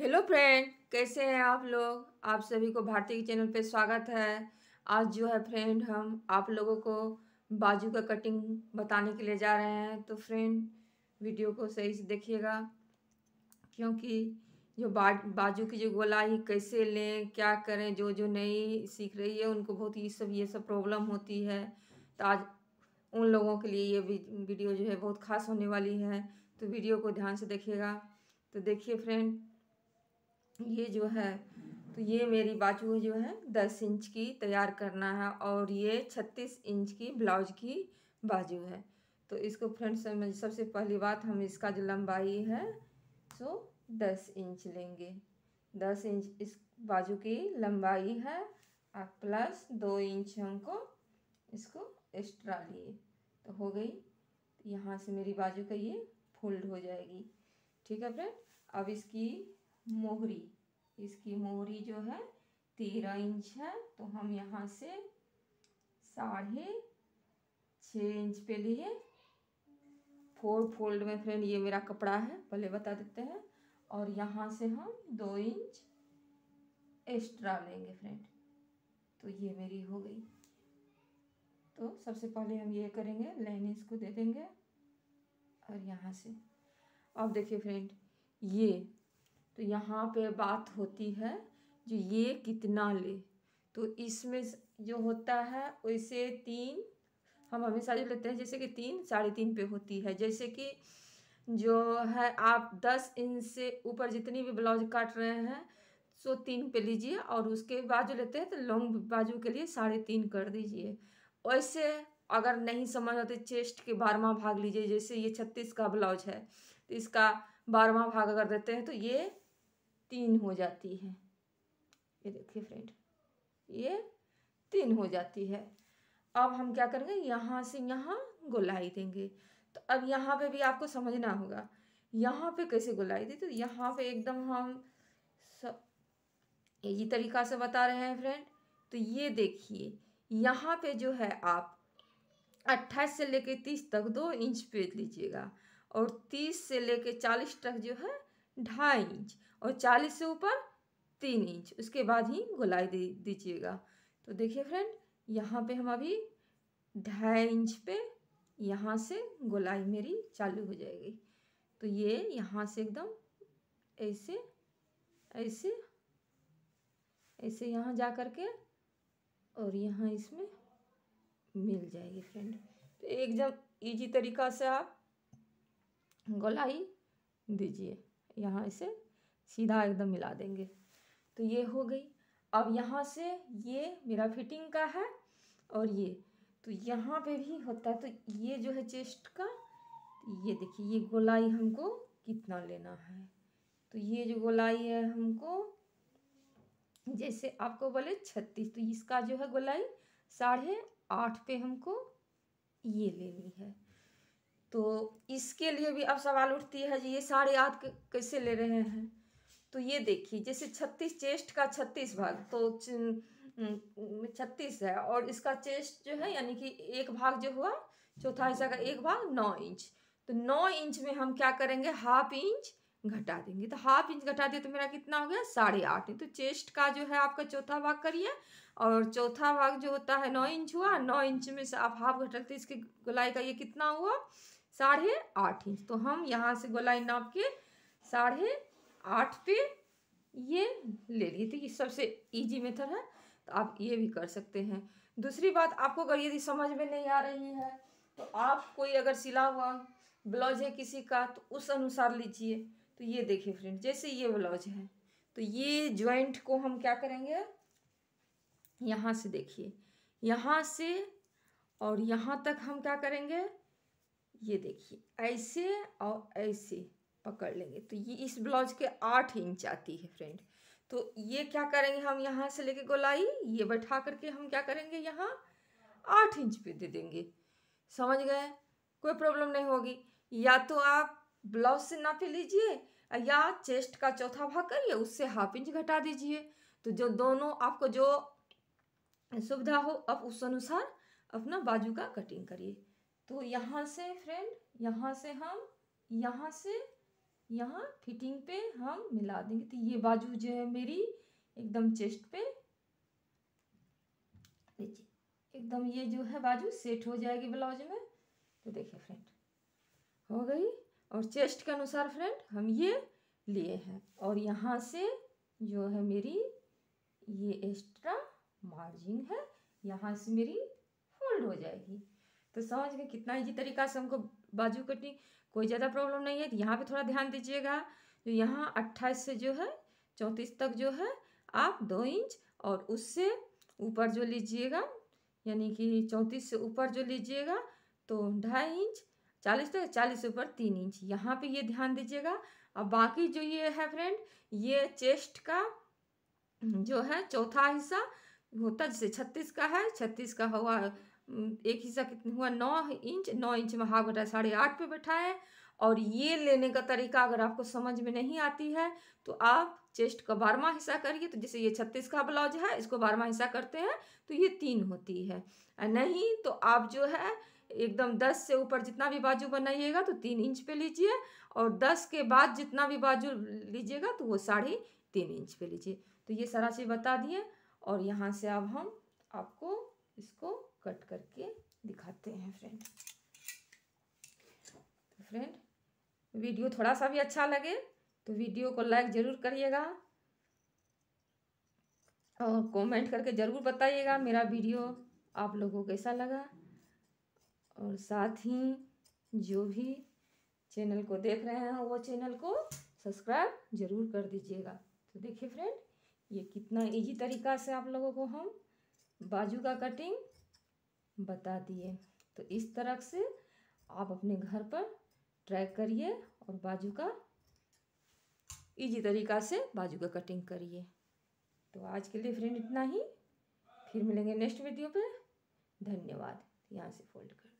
hello friend कैसे हैं आप लोग आप सभी को भारतीय चैनल पे स्वागत है आज जो है फ्रेंड हम आप लोगों को बाजू का कटिंग बताने के लिए जा रहे हैं तो फ्रेंड वीडियो को सही से देखिएगा क्योंकि जो बा, बाजू की जो गोलाई कैसे लें क्या करें जो जो नई सीख रही है उनको बहुत ही सब ये सब प्रॉब्लम होती है तो आज उन लोगों के लिए ये वीडियो जो है बहुत खास होने वाली है तो वीडियो को ध्यान से देखिएगा तो देखिए फ्रेंड ये जो है तो ये मेरी बाजू जो है दस इंच की तैयार करना है और ये छत्तीस इंच की ब्लाउज की बाजू है तो इसको फ्रेंड्स सबसे पहली बात हम इसका जो लंबाई है सो दस इंच लेंगे दस इंच इस बाजू की लंबाई है और प्लस दो इंच हमको इसको एक्स्ट्रा लिए तो हो गई यहाँ से मेरी बाजू का ये फोल्ड हो जाएगी ठीक है फ्रेंड अब इसकी मोहरी इसकी मोरी जो है तेरह इंच है तो हम यहाँ से साढ़े छः इंच पे लिए फोर फोल्ड में फ्रेंड ये मेरा कपड़ा है पहले बता देते हैं और यहाँ से हम दो इंच एक्स्ट्रा लेंगे फ्रेंड तो ये मेरी हो गई तो सबसे पहले हम ये करेंगे लाइनिंग्स को दे देंगे और यहाँ से अब देखिए फ्रेंड ये तो यहाँ पे बात होती है जो ये कितना ले तो इसमें जो होता है वैसे तीन हम हमेशा जो लेते हैं जैसे कि तीन साढ़े तीन पे होती है जैसे कि जो है आप दस इंच से ऊपर जितनी भी ब्लाउज काट रहे हैं सो तीन पे लीजिए और उसके बाद जो लेते हैं तो लॉन्ग बाजू के लिए साढ़े तीन कर दीजिए वैसे अगर नहीं समझ आते तो चेस्ट के बारहवा भाग लीजिए जैसे ये छत्तीस का ब्लाउज है तो इसका बारहवा भाग अगर देते हैं तो ये तीन हो जाती है ये देखिए फ्रेंड ये तीन हो जाती है अब हम क्या करेंगे यहाँ से यहाँ गोलाई देंगे तो अब यहाँ पे भी आपको समझना होगा यहाँ पे कैसे गोलाई दी तो यहाँ पे एकदम हम सब यही तरीका से बता रहे हैं फ्रेंड तो ये देखिए यहाँ पे जो है आप अट्ठाईस से लेके तीस तक दो इंच पेज लीजिएगा और तीस से लेके चालीस तक जो है ढाई इंच और चालीस से ऊपर तीन इंच उसके बाद ही गोलाई दे दीजिएगा तो देखिए फ्रेंड यहाँ पे हम अभी ढाई इंच पे यहाँ से गोलाई मेरी चालू हो जाएगी तो ये यहाँ से एकदम ऐसे ऐसे ऐसे यहाँ जा कर के और यहाँ इसमें मिल जाएगी फ्रेंड तो एकदम इजी तरीका से आप गोलाई दीजिए यहाँ इसे सीधा एकदम मिला देंगे तो ये हो गई अब यहाँ से ये मेरा फिटिंग का है और ये तो यहाँ पे भी होता है तो ये जो है चेस्ट का ये देखिए ये गोलाई हमको कितना लेना है तो ये जो गोलाई है हमको जैसे आपको बोले छत्तीस तो इसका जो है गोलाई साढ़े आठ पे हमको ये लेनी है तो इसके लिए भी अब सवाल उठती है जी ये साढ़े आठ कैसे ले रहे हैं तो ये देखिए जैसे छत्तीस चेस्ट का छत्तीस भाग तो छत्तीस है और इसका चेस्ट जो है यानी कि एक भाग जो हुआ चौथा हिस्सा का एक भाग नौ इंच तो नौ इंच में हम क्या करेंगे हाफ इंच घटा देंगे तो हाफ इंच घटा दिए तो मेरा कितना हो गया साढ़े आठ इंच तो चेस्ट का जो है आपका चौथा भाग करिए और चौथा भाग जो होता है नौ इंच हुआ नौ इंच में से आप हाफ घटाते इसके गोलाई का ये कितना हुआ साढ़े आठ इंच तो हम यहाँ से गोलाई नाप के साढ़े आठ पे ये ले लिए तो ये सबसे इजी मेथड है तो आप ये भी कर सकते हैं दूसरी बात आपको अगर यदि समझ में नहीं आ रही है तो आप कोई अगर सिला हुआ ब्लाउज है किसी का तो उस अनुसार लीजिए तो ये देखिए फ्रेंड जैसे ये ब्लाउज है तो ये ज्वाइंट को हम क्या करेंगे यहाँ से देखिए यहाँ से और यहाँ तक हम क्या करेंगे ये देखिए ऐसे और ऐसे पकड़ लेंगे तो ये इस ब्लाउज के आठ इंच आती है फ्रेंड तो ये क्या करेंगे हम यहाँ से लेके गोलाई ये बैठा करके हम क्या करेंगे यहाँ आठ इंच पे दे देंगे समझ गए कोई प्रॉब्लम नहीं होगी या तो आप ब्लाउज से पी लीजिए या चेस्ट का चौथा भाग करिए उससे हाफ इंच घटा दीजिए तो जो दोनों आपको जो सुविधा हो आप उस अनुसार अपना बाजू का कटिंग करिए तो यहाँ से फ्रेंड यहाँ से हम यहाँ से यहाँ फिटिंग पे हम मिला देंगे तो ये बाजू जो है मेरी एकदम चेस्ट पे देखिए एकदम ये जो है बाजू सेट हो जाएगी ब्लाउज में तो देखिए फ्रेंड हो गई और चेस्ट के अनुसार फ्रेंड हम ये लिए हैं और यहाँ से जो है मेरी ये एक्स्ट्रा मार्जिन है यहाँ से मेरी फोल्ड हो जाएगी तो समझ गए कितना इजी तरीका से हमको बाजू कटिंग कोई ज़्यादा प्रॉब्लम नहीं है तो यहाँ पर थोड़ा ध्यान दीजिएगा तो यहाँ अट्ठाईस से जो है चौंतीस तक जो है आप दो इंच और उससे ऊपर जो लीजिएगा यानी कि चौंतीस से ऊपर जो लीजिएगा तो ढाई इंच चालीस तक चालीस से ऊपर तीन इंच यहाँ पे ये ध्यान दीजिएगा और बाकी जो ये है फ्रेंड ये चेस्ट का जो है चौथा हिस्सा होता जैसे छत्तीस का है छत्तीस का हुआ हम्म, एक हिस्सा कितना हुआ नौ इंच नौ इंच में हाफ घटाए साढ़े आठ बैठा बैठाएं और ये लेने का तरीका अगर आपको समझ में नहीं आती है तो आप चेस्ट का बारहवा हिस्सा करिए तो जैसे ये छत्तीस का ब्लाउज है इसको बारहवा हिस्सा करते हैं तो ये तीन होती है नहीं तो आप जो है एकदम दस से ऊपर जितना भी बाजू बनाइएगा तो तीन इंच पे लीजिए और दस के बाद जितना भी बाजू लीजिएगा तो वो साढ़े तीन इंच पे लीजिए तो ये सारा चीज़ बता दिए और यहाँ से अब हम आपको इसको कट करके दिखाते हैं फ्रेंड तो फ्रेंड वीडियो थोड़ा सा भी अच्छा लगे तो वीडियो को लाइक ज़रूर करिएगा और कमेंट करके ज़रूर बताइएगा मेरा वीडियो आप लोगों को कैसा लगा और साथ ही जो भी चैनल को देख रहे हैं वो चैनल को सब्सक्राइब ज़रूर कर दीजिएगा तो देखिए फ्रेंड ये कितना इजी तरीका से आप लोगों को हम बाजू का कटिंग बता दिए तो इस तरह से आप अपने घर पर ट्रैक करिए और बाजू का इजी तरीका से बाजू का कटिंग करिए तो आज के लिए फ्रेंड इतना ही फिर मिलेंगे नेक्स्ट वीडियो पे धन्यवाद यहाँ से फोल्ड कर